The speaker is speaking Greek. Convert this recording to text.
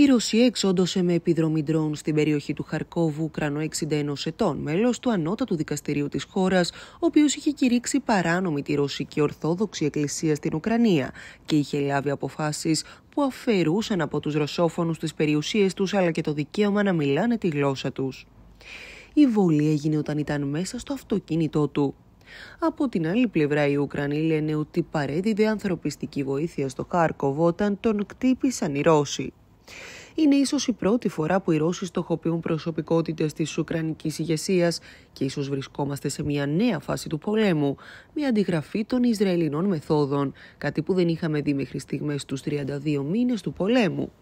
Η Ρωσία εξόντωσε με επιδρομή ντρόουν στην περιοχή του Χαρκόβου Ουκρανό 61 ετών, μέλος του ανώτατου δικαστηρίου της χώρας, ο οποίος είχε κηρύξει παράνομη τη ρωσική Ορθόδοξη Εκκλησία στην Ουκρανία και είχε λάβει αποφάσεις που αφαιρούσαν από τους ρωσόφωνους τις περιουσίες τους αλλά και το δικαίωμα να μιλάνε τη γλώσσα τους. Η βολή έγινε όταν ήταν μέσα στο αυτοκίνητό του. Από την άλλη πλευρά, οι Ουκρανοί λένε ότι παρέδιδε ανθρωπιστική βοήθεια στο Χάρκοβο όταν τον κτύπησαν οι Ρώσοι. Είναι ίσως η πρώτη φορά που οι Ρώσοι στοχοποιούν προσωπικότητες της Ουκρανικής ηγεσίας και ίσως βρισκόμαστε σε μια νέα φάση του πολέμου, μια αντιγραφή των Ισραηλινών μεθόδων, κάτι που δεν είχαμε δει μέχρι στιγμές στου 32 μήνες του πολέμου.